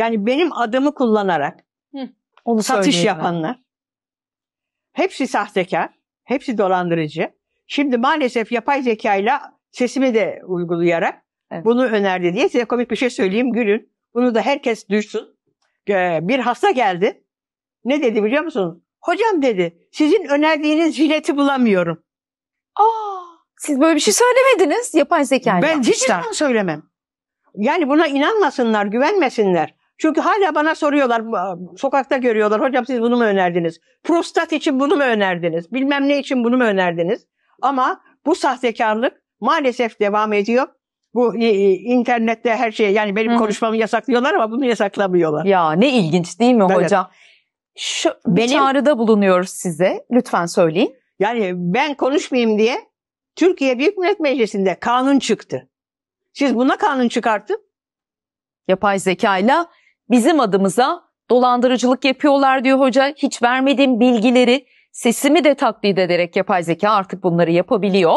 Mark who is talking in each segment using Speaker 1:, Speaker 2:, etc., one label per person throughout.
Speaker 1: Yani benim adımı kullanarak Hı. Onu satış yapanlar. Hepsi sahtekar, hepsi dolandırıcı. Şimdi maalesef yapay zekayla sesimi de uygulayarak evet. bunu önerdi diye size komik bir şey söyleyeyim gülün. Bunu da herkes duysun. Ee, bir hasta geldi. Ne dedi biliyor musun? Hocam dedi sizin önerdiğiniz jileti bulamıyorum. Aa, siz böyle bir şey söylemediniz yapay zekayla. Ben hiç söylemem. Yani buna inanmasınlar, güvenmesinler. Çünkü hala bana soruyorlar, sokakta görüyorlar. Hocam siz bunu mu önerdiniz? Prostat için bunu mu önerdiniz? Bilmem ne için bunu mu önerdiniz? Ama bu sahtekarlık maalesef devam ediyor. Bu internette her şey yani benim konuşmamı yasaklıyorlar ama bunu yasaklamıyorlar. Ya ne ilginç değil mi hocam? Şu benim, çağrıda bulunuyoruz size. Lütfen söyleyin. Yani ben konuşmayayım diye Türkiye Büyük Millet Meclisi'nde
Speaker 2: kanun çıktı. Siz buna kanun çıkartın yapay zekayla bizim adımıza dolandırıcılık yapıyorlar diyor hoca. Hiç vermediğim bilgileri sesimi de taklit ederek yapay zeka artık bunları yapabiliyor.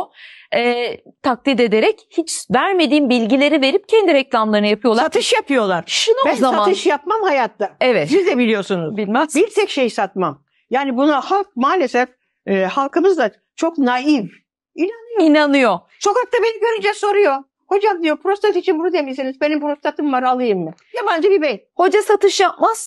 Speaker 2: E, taklit ederek hiç vermediğim bilgileri verip kendi reklamlarını yapıyorlar. Satış yapıyorlar. Şunu ben zaman. satış yapmam hayatta. Evet. Siz de
Speaker 1: biliyorsunuz.
Speaker 2: Bilmez. Bir tek şey satmam. Yani buna halk
Speaker 1: maalesef e, halkımız da çok naif. İnanıyor. İnanıyor. Sokakta beni görünce soruyor. Hocam diyor prostat için bunu demişsiniz benim prostatım var alayım mı? Yabancı bir bey. Hoca satış yapmaz.